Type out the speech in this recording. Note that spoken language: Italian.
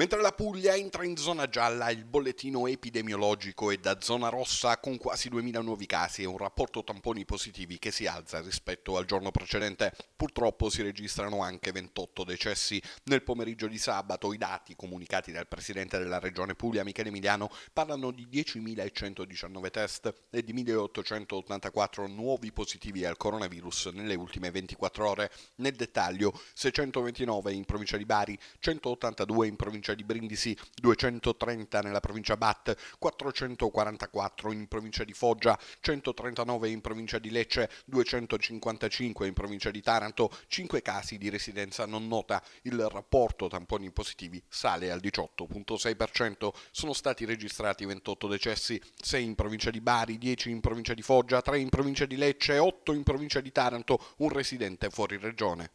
Mentre la Puglia entra in zona gialla, il bollettino epidemiologico è da zona rossa con quasi 2000 nuovi casi e un rapporto tamponi positivi che si alza rispetto al giorno precedente. Purtroppo si registrano anche 28 decessi. Nel pomeriggio di sabato i dati comunicati dal presidente della regione Puglia, Michele Emiliano, parlano di 10.119 test e di 1.884 nuovi positivi al coronavirus nelle ultime 24 ore. Nel dettaglio 629 in provincia di Bari, 182 in provincia provincia di Brindisi, 230 nella provincia Bat, 444 in provincia di Foggia, 139 in provincia di Lecce, 255 in provincia di Taranto, 5 casi di residenza non nota. Il rapporto tamponi positivi sale al 18,6%. Sono stati registrati 28 decessi, 6 in provincia di Bari, 10 in provincia di Foggia, 3 in provincia di Lecce, 8 in provincia di Taranto, un residente fuori regione.